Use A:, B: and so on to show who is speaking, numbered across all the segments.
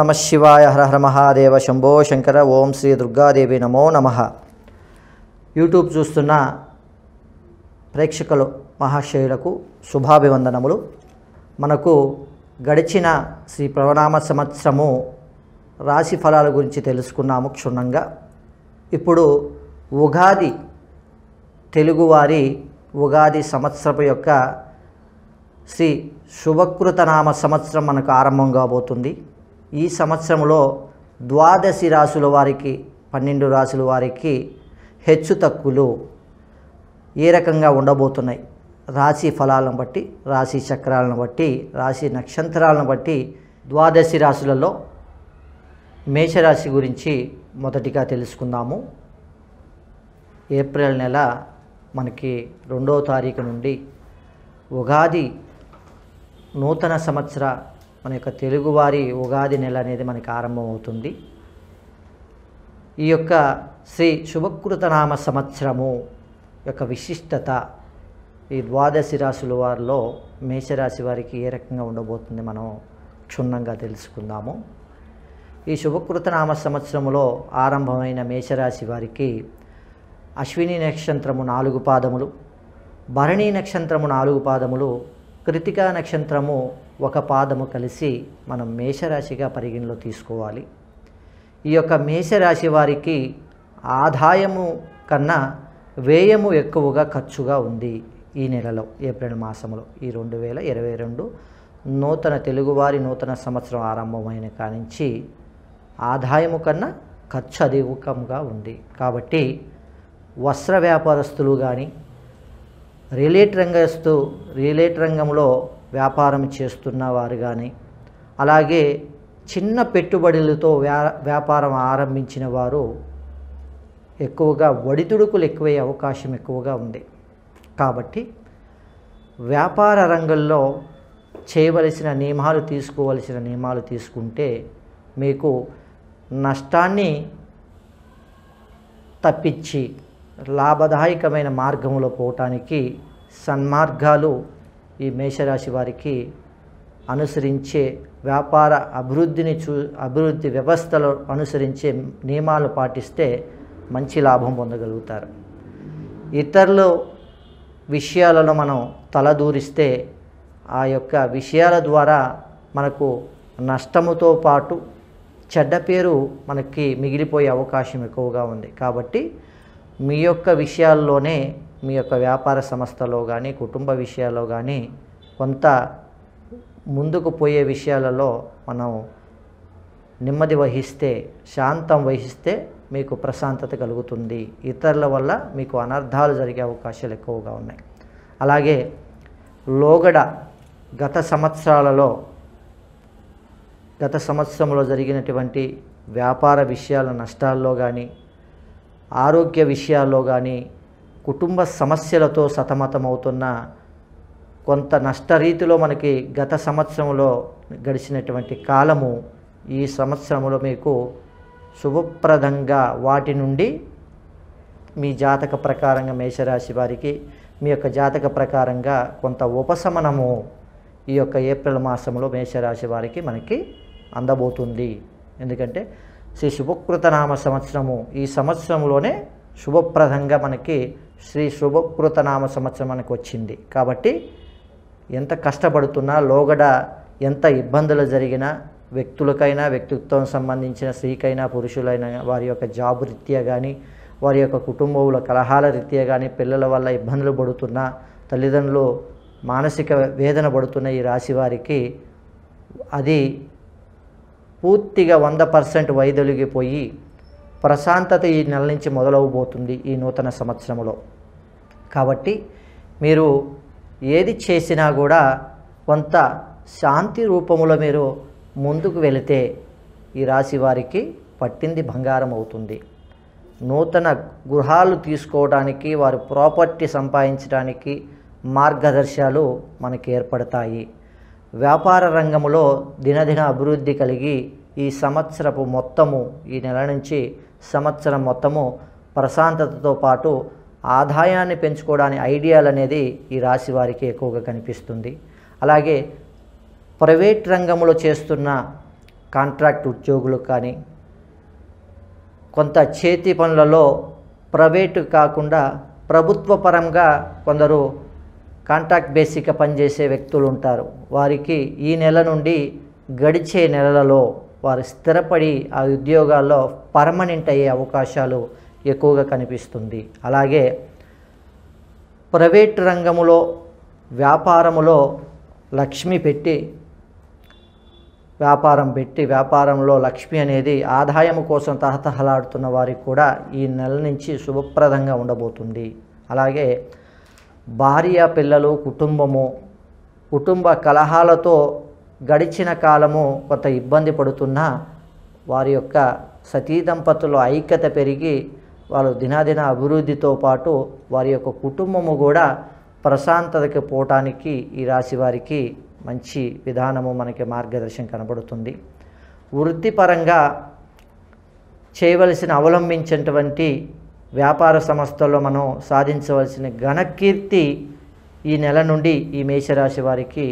A: నమ శివాయ హర హర మహాదేవ శంభో శంకర ఓం శ్రీ దుర్గాదేవి నమో నమ యూట్యూబ్ చూస్తున్న ప్రేక్షకులు మహాశయులకు శుభాభివందనములు మనకు గడిచిన శ్రీ ప్రవణామ సంవత్సరము రాశి ఫలాల గురించి తెలుసుకున్నాము క్షుణ్ణంగా ఇప్పుడు ఉగాది తెలుగువారి ఉగాది సంవత్సరపు యొక్క శ్రీ శుభకృతనామ సంవత్సరం మనకు ఆరంభం కాబోతుంది ఈ సంవత్సరంలో ద్వాదశి రాసుల వారికి పన్నెండు రాసుల వారికి హెచ్చు తక్కువలు ఏ రకంగా ఉండబోతున్నాయి రాశి ఫలాలను బట్టి రాశి చక్రాలను బట్టి రాశి నక్షత్రాలను బట్టి ద్వాదశి రాశులలో మేషరాశి గురించి మొదటిగా తెలుసుకుందాము ఏప్రిల్ నెల మనకి రెండవ తారీఖు నుండి ఉగాది నూతన సంవత్సర మన యొక్క తెలుగువారి ఉగాది నెల అనేది మనకి ఆరంభమవుతుంది ఈ యొక్క శ్రీ శుభకృతనామ సంవత్సరము యొక్క విశిష్టత ఈ ద్వాదశి రాశుల వారిలో మేషరాశి వారికి ఏ రకంగా ఉండబోతుంది మనం క్షుణ్ణంగా తెలుసుకుందాము ఈ శుభకృతనామ సంవత్సరంలో ఆరంభమైన మేషరాశి వారికి అశ్విని నక్షత్రము నాలుగు పాదములు భరణీ నక్షత్రము నాలుగు పాదములు కృతికా నక్షత్రము ఒక పాదము కలిసి మనం మేషరాశిగా పరిగణలో తీసుకోవాలి ఈ యొక్క మేషరాశి వారికి ఆదాయము కన్నా వ్యయము ఎక్కువగా ఖర్చుగా ఉంది ఈ నెలలో ఏప్రిల్ మాసంలో ఈ రెండు వేల ఇరవై రెండు నూతన తెలుగువారి నూతన సంవత్సరం ఆరంభమైన కానించి ఆదాయము కన్నా ఖర్చు అధికంగా ఉంది కాబట్టి వస్త్ర వ్యాపారస్తులు కానీ రిలేట్ రంగస్తు రిలేట్ రంగంలో వ్యాపారం చేస్తున్న వారు కానీ అలాగే చిన్న పెట్టుబడులతో వ్యాపారం ఆరంభించిన వారు ఎక్కువగా ఒడిదుడుకులు ఎక్కువయ్యే అవకాశం ఎక్కువగా ఉంది కాబట్టి వ్యాపార రంగంలో చేయవలసిన నియమాలు తీసుకోవలసిన నియమాలు తీసుకుంటే మీకు నష్టాన్ని తప్పించి లాభదాయకమైన మార్గంలో పోవటానికి సన్మార్గాలు ఈ మేషరాశి వారికి అనుసరించే వ్యాపార అభివృద్ధిని చూ అభివృద్ధి వ్యవస్థలో అనుసరించే నియమాలు పాటిస్తే మంచి లాభం పొందగలుగుతారు ఇతరులు విషయాలలో మనం తలదూరిస్తే ఆ యొక్క విషయాల ద్వారా మనకు నష్టముతో పాటు చెడ్డ పేరు మనకి మిగిలిపోయే అవకాశం ఎక్కువగా ఉంది కాబట్టి మీ యొక్క విషయాల్లోనే మీ యొక్క వ్యాపార సంస్థలో కానీ కుటుంబ విషయాల్లో కానీ కొంత ముందుకు పోయే విషయాలలో మనం నెమ్మది వహిస్తే శాంతం వహిస్తే మీకు ప్రశాంతత కలుగుతుంది ఇతరుల వల్ల మీకు అనర్థాలు జరిగే అవకాశాలు ఎక్కువగా ఉన్నాయి అలాగే లోగడ గత సంవత్సరాలలో గత సంవత్సరంలో జరిగినటువంటి వ్యాపార విషయాల నష్టాల్లో కానీ ఆరోగ్య విషయాల్లో కానీ కుటుంబ సమస్యలతో సతమతమవుతున్న కొంత నష్టరీతిలో మనకి గత సంవత్సరంలో గడిచినటువంటి కాలము ఈ సంవత్సరంలో మీకు శుభప్రదంగా వాటి నుండి మీ జాతక ప్రకారంగా మేషరాశి వారికి మీ యొక్క జాతక ప్రకారంగా కొంత ఉపశమనము ఈ యొక్క ఏప్రిల్ మాసంలో మేషరాశి వారికి మనకి అందబోతుంది ఎందుకంటే శ్రీ శుభకృతనామ సంవత్సరము ఈ సంవత్సరంలోనే శుభప్రదంగా మనకి శ్రీ శుభకృతనామ సంవత్సరం మనకు వచ్చింది కాబట్టి ఎంత కష్టపడుతున్నా లోగడ ఎంత ఇబ్బందులు జరిగినా వ్యక్తులకైనా వ్యక్తిత్వం సంబంధించిన స్త్రీకైనా పురుషులైనా వారి యొక్క జాబ్ రీత్యా కానీ వారి యొక్క కుటుంబముల కలహాల రీత్యా కానీ పిల్లల వల్ల ఇబ్బందులు పడుతున్నా తల్లిదండ్రులు మానసిక వేదన పడుతున్న ఈ రాశి వారికి అది పూర్తిగా వంద పర్సెంట్ వైదొలిగిపోయి ప్రశాంతత ఈ నెల నుంచి మొదలవబోతుంది ఈ నూతన సంవత్సరంలో కాబట్టి మీరు ఏది చేసినా కూడా కొంత శాంతి రూపంలో మీరు ముందుకు వెళితే ఈ రాశి వారికి పట్టింది బంగారం అవుతుంది నూతన గృహాలు తీసుకోవడానికి వారు ప్రాపర్టీ సంపాదించడానికి మార్గదర్శాలు మనకు ఏర్పడతాయి వ్యాపార రంగంలో దినదిన అభివృద్ధి కలిగి ఈ సంవత్సరపు మొత్తము ఈ నెల నుంచి సంవత్సరం మొత్తము ప్రశాంతతతో పాటు ఆదాయాన్ని పెంచుకోవడానికి ఐడియాలు అనేది ఈ రాశి వారికి ఎక్కువగా కనిపిస్తుంది అలాగే ప్రైవేట్ రంగంలో చేస్తున్న కాంట్రాక్ట్ ఉద్యోగులకు కానీ కొంత చేతి పనులలో ప్రైవేటు కాకుండా ప్రభుత్వ పరంగా కొందరు కాంట్రాక్ట్ బేసిక్గా పనిచేసే వ్యక్తులు ఉంటారు వారికి ఈ నెల నుండి గడిచే నెలలలో వారు స్థిరపడి ఆ ఉద్యోగాల్లో పర్మనెంట్ అయ్యే అవకాశాలు ఎక్కువగా కనిపిస్తుంది అలాగే ప్రైవేట్ రంగములో వ్యాపారములో లక్ష్మి పెట్టి వ్యాపారం పెట్టి వ్యాపారంలో లక్ష్మి అనేది ఆదాయం కోసం తహతహలాడుతున్న వారికి కూడా ఈ నెల నుంచి శుభప్రదంగా ఉండబోతుంది అలాగే భార్య పిల్లలు కుటుంబము కుటుంబ కలహాలతో గడిచిన కాలము కొంత ఇబ్బంది పడుతున్నా వారి యొక్క సతీ దంపతుల ఐక్యత పెరిగి వాళ్ళు దినాదిన అభివృద్ధితో పాటు వారి యొక్క కుటుంబము కూడా ప్రశాంతతకి పోవటానికి ఈ రాశి వారికి మంచి విధానము మనకి మార్గదర్శనం కనబడుతుంది వృత్తిపరంగా చేయవలసిన అవలంబించినటువంటి వ్యాపార సంస్థల్లో మనం సాధించవలసిన ఘనకీర్తి ఈ నెల నుండి ఈ మేషరాశి వారికి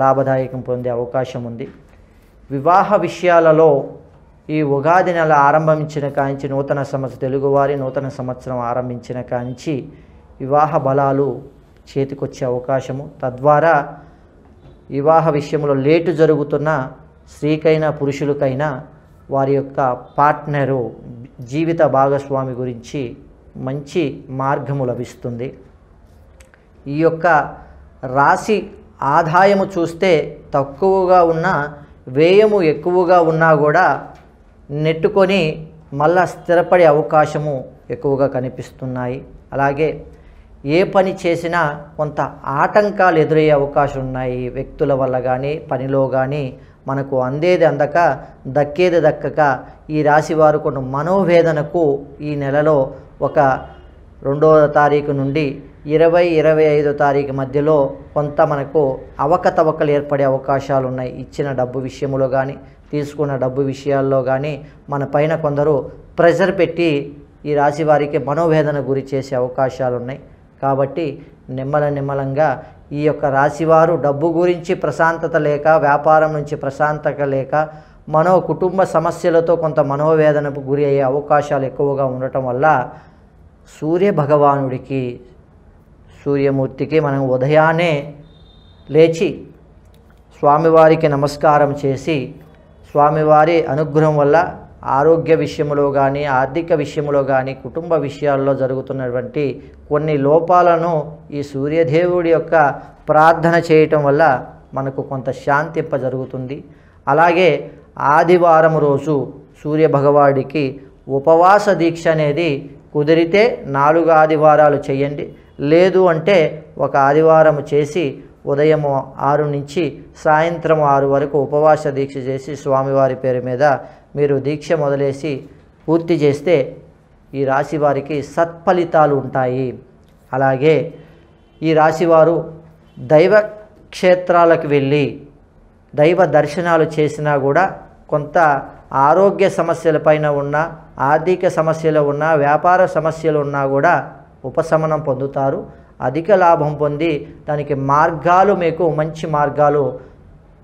A: లాభదాయకం పొందే అవకాశం ఉంది వివాహ విషయాలలో ఈ ఉగాది నెల ఆరంభించిన కాంచి నూతన సంవత్సరం తెలుగువారి నూతన సంవత్సరం ఆరంభించిన కాంచి వివాహ బలాలు చేతికొచ్చే అవకాశము తద్వారా వివాహ విషయంలో లేటు జరుగుతున్న స్త్రీకైనా పురుషులకైనా వారి యొక్క పార్ట్నరు జీవిత భాగస్వామి గురించి మంచి మార్గము లభిస్తుంది ఈ యొక్క రాశి ఆదాయము చూస్తే తక్కువగా ఉన్న వ్యయము ఎక్కువగా ఉన్నా కూడా నెట్టుకొని మళ్ళా స్థిరపడే అవకాశము ఎక్కువగా కనిపిస్తున్నాయి అలాగే ఏ పని చేసినా కొంత ఆటంకాలు ఎదురయ్యే అవకాశం ఉన్నాయి వ్యక్తుల వల్ల కానీ పనిలో కానీ మనకు అందేది అందక దక్కేది దక్కక ఈ రాశి వారు కొన్ని మనోవేదనకు ఈ నెలలో ఒక రెండవ తారీఖు నుండి ఇరవై ఇరవై ఐదో తారీఖు మధ్యలో కొంత మనకు అవకతవకలు ఏర్పడే అవకాశాలు ఉన్నాయి ఇచ్చిన డబ్బు విషయంలో కానీ తీసుకున్న డబ్బు విషయాల్లో కానీ మన పైన కొందరు ప్రెషర్ పెట్టి ఈ రాశి వారికి మనోవేదన గురి చేసే అవకాశాలు ఉన్నాయి కాబట్టి నిమ్మల నిమ్మలంగా ఈ యొక్క రాశివారు డబ్బు గురించి ప్రశాంతత లేక వ్యాపారం నుంచి ప్రశాంతత లేక మనో కుటుంబ సమస్యలతో కొంత మనోవేదనకు గురి అయ్యే అవకాశాలు ఎక్కువగా ఉండటం వల్ల సూర్య భగవానుడికి సూర్యమూర్తికి మనం ఉదయాన్నే లేచి స్వామివారికి నమస్కారం చేసి స్వామివారి అనుగ్రహం వల్ల ఆరోగ్య విషయంలో కానీ ఆర్థిక విషయంలో కానీ కుటుంబ విషయాల్లో జరుగుతున్నటువంటి కొన్ని లోపాలను ఈ సూర్యదేవుడి యొక్క ప్రార్థన చేయటం వల్ల మనకు కొంత శాంతింప జరుగుతుంది అలాగే ఆదివారం రోజు సూర్యభగవాడికి ఉపవాస దీక్ష అనేది కుదిరితే నాలుగు ఆదివారాలు చేయండి లేదు అంటే ఒక ఆదివారం చేసి ఉదయము ఆరు నుంచి సాయంత్రం ఆరు వరకు ఉపవాస దీక్ష చేసి స్వామివారి పేరు మీద మీరు దీక్ష మొదలేసి పూర్తి చేస్తే ఈ రాశి వారికి సత్ఫలితాలు ఉంటాయి అలాగే ఈ రాశివారు దైవ క్షేత్రాలకు వెళ్ళి దైవ దర్శనాలు చేసినా కూడా కొంత ఆరోగ్య సమస్యల పైన ఉన్న ఆర్థిక సమస్యలు ఉన్నా వ్యాపార సమస్యలు ఉన్నా కూడా ఉపశమనం పొందుతారు అధిక లాభం పొంది దానికి మార్గాలు మీకు మంచి మార్గాలు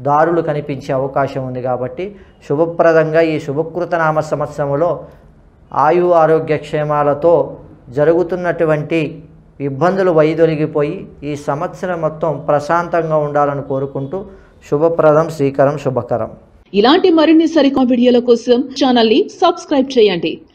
A: దారులు కనిపించే అవకాశం ఉంది కాబట్టి శుభప్రదంగా ఈ శుభకృతనామ సంవత్సరంలో ఆయు ఆరోగ్య క్షేమాలతో జరుగుతున్నటువంటి ఇబ్బందులు వైదొలిగిపోయి ఈ సంవత్సరం మొత్తం ప్రశాంతంగా ఉండాలని కోరుకుంటూ శుభప్రదం శ్రీకరం శుభకరం ఇలాంటి మరిన్ని సరికా వీడియోల కోసం ఛానల్ని సబ్స్క్రైబ్ చేయండి